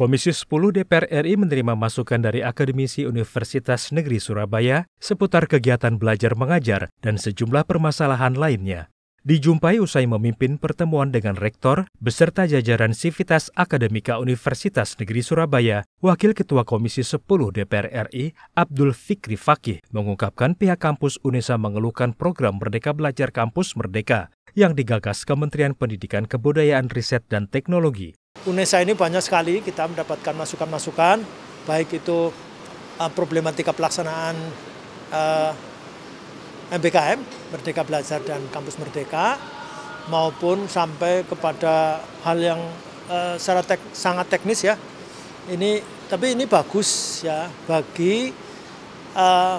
Komisi 10 DPR RI menerima masukan dari akademisi Universitas Negeri Surabaya seputar kegiatan belajar mengajar dan sejumlah permasalahan lainnya. Dijumpai usai memimpin pertemuan dengan rektor beserta jajaran Sivitas Akademika Universitas Negeri Surabaya, Wakil Ketua Komisi 10 DPR RI Abdul Fikri Fakih mengungkapkan pihak kampus UNESA mengeluhkan program Merdeka Belajar Kampus Merdeka yang digagas Kementerian Pendidikan Kebudayaan Riset dan Teknologi. UNESA ini banyak sekali kita mendapatkan masukan-masukan, baik itu eh, problematika pelaksanaan MBKM, eh, Merdeka Belajar dan Kampus Merdeka, maupun sampai kepada hal yang eh, secara tek, sangat teknis ya. Ini tapi ini bagus ya bagi uh,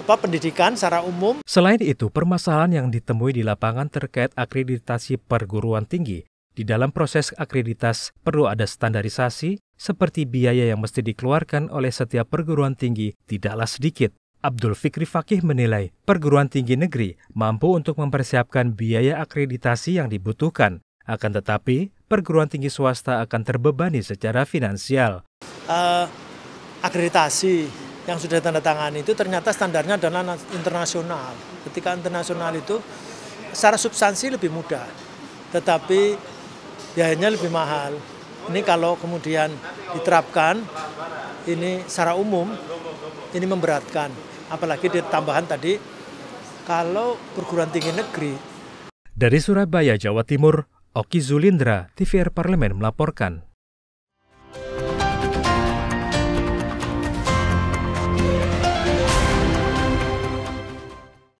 apa pendidikan secara umum. Selain itu, permasalahan yang ditemui di lapangan terkait akreditasi perguruan tinggi di dalam proses akreditas perlu ada standarisasi seperti biaya yang mesti dikeluarkan oleh setiap perguruan tinggi tidaklah sedikit. Abdul Fikri Fakih menilai perguruan tinggi negeri mampu untuk mempersiapkan biaya akreditasi yang dibutuhkan. Akan tetapi, perguruan tinggi swasta akan terbebani secara finansial. Uh, akreditasi yang sudah tanda tangan itu ternyata standarnya adalah internasional. Ketika internasional itu secara substansi lebih mudah, tetapi biayanya lebih mahal. Ini kalau kemudian diterapkan, ini secara umum, ini memberatkan. Apalagi di tambahan tadi, kalau perguruan tinggi negeri. Dari Surabaya, Jawa Timur, Oki Zulindra, TVR Parlemen melaporkan.